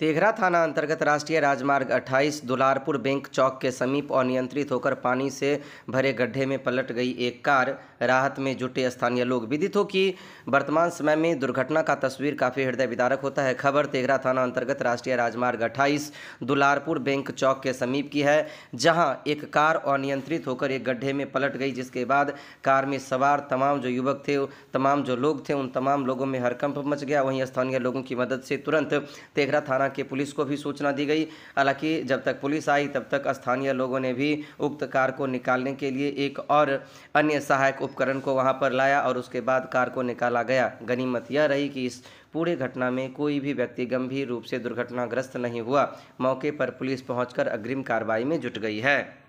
तेघरा थाना अंतर्गत राष्ट्रीय राजमार्ग 28 दुलारपुर बैंक चौक के समीप अनियंत्रित होकर पानी से भरे गड्ढे में पलट गई एक कार राहत में जुटे स्थानीय लोग विदित हो कि वर्तमान समय में दुर्घटना का तस्वीर काफ़ी हृदय विदारक होता है खबर तेघरा थाना अंतर्गत राष्ट्रीय राजमार्ग 28 दुलारपुर बैंक चौक के समीप की है जहाँ एक कार अनियंत्रित होकर एक गड्ढे में पलट गई जिसके बाद कार में सवार तमाम जो युवक थे तमाम जो लोग थे उन तमाम लोगों में हरकंप मच गया वहीं स्थानीय लोगों की मदद से तुरंत तेघरा थाना थाना के पुलिस को भी सूचना दी गई हालांकि जब तक पुलिस आई तब तक स्थानीय लोगों ने भी उक्त कार को निकालने के लिए एक और अन्य सहायक उपकरण को वहां पर लाया और उसके बाद कार को निकाला गया गनीमत यह रही कि इस पूरे घटना में कोई भी व्यक्ति गंभीर रूप से दुर्घटनाग्रस्त नहीं हुआ मौके पर पुलिस पहुंचकर अग्रिम कार्रवाई में जुट गई है